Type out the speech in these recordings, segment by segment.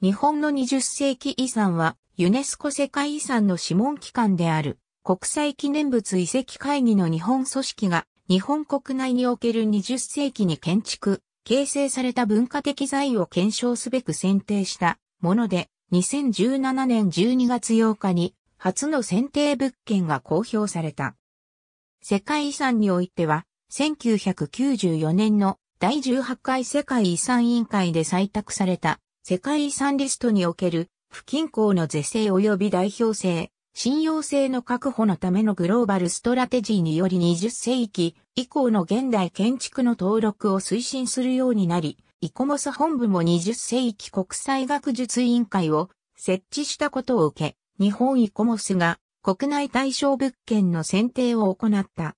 日本の20世紀遺産は、ユネスコ世界遺産の諮問機関である、国際記念物遺跡会議の日本組織が、日本国内における20世紀に建築、形成された文化的財を検証すべく選定したもので、2017年12月8日に、初の選定物件が公表された。世界遺産においては、1994年の第18回世界遺産委員会で採択された世界遺産リストにおける不均衡の是正及び代表性、信用性の確保のためのグローバルストラテジーにより20世紀以降の現代建築の登録を推進するようになり、イコモス本部も20世紀国際学術委員会を設置したことを受け、日本イコモスが国内対象物件の選定を行った。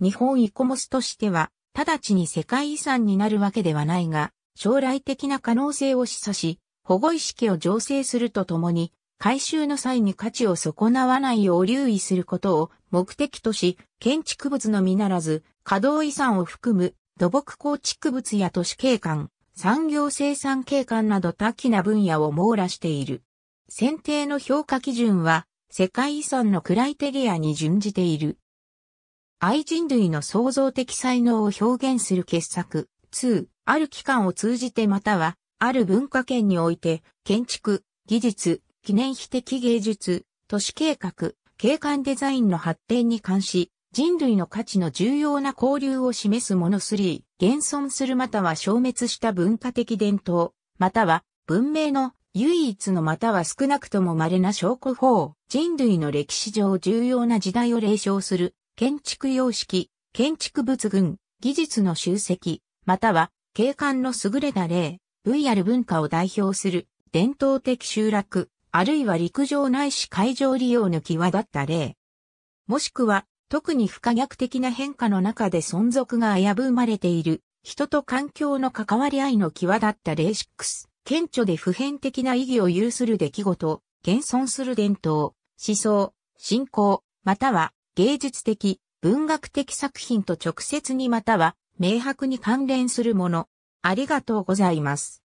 日本イコモスとしては、直ちに世界遺産になるわけではないが、将来的な可能性を示唆し、保護意識を醸成するとともに、改修の際に価値を損なわないよう留意することを目的とし、建築物のみならず、稼働遺産を含む土木構築物や都市景観、産業生産景観など多岐な分野を網羅している。選定の評価基準は、世界遺産のクライテリアに準じている。愛人類の創造的才能を表現する傑作、2、ある期間を通じてまたは、ある文化圏において、建築、技術、記念碑的芸術、都市計画、景観デザインの発展に関し、人類の価値の重要な交流を示すもの3、現存するまたは消滅した文化的伝統、または文明の唯一のまたは少なくとも稀な証拠法、人類の歴史上重要な時代を霊障する、建築様式、建築物群、技術の集積、または景観の優れた例、VR 文化を代表する伝統的集落、あるいは陸上ないし海上利用の際立った例。もしくは、特に不可逆的な変化の中で存続が危ぶまれている、人と環境の関わり合いの際立った例6、顕著で普遍的な意義を有する出来事、現存する伝統、思想、信仰、または芸術的、文学的作品と直接にまたは明白に関連するもの。ありがとうございます。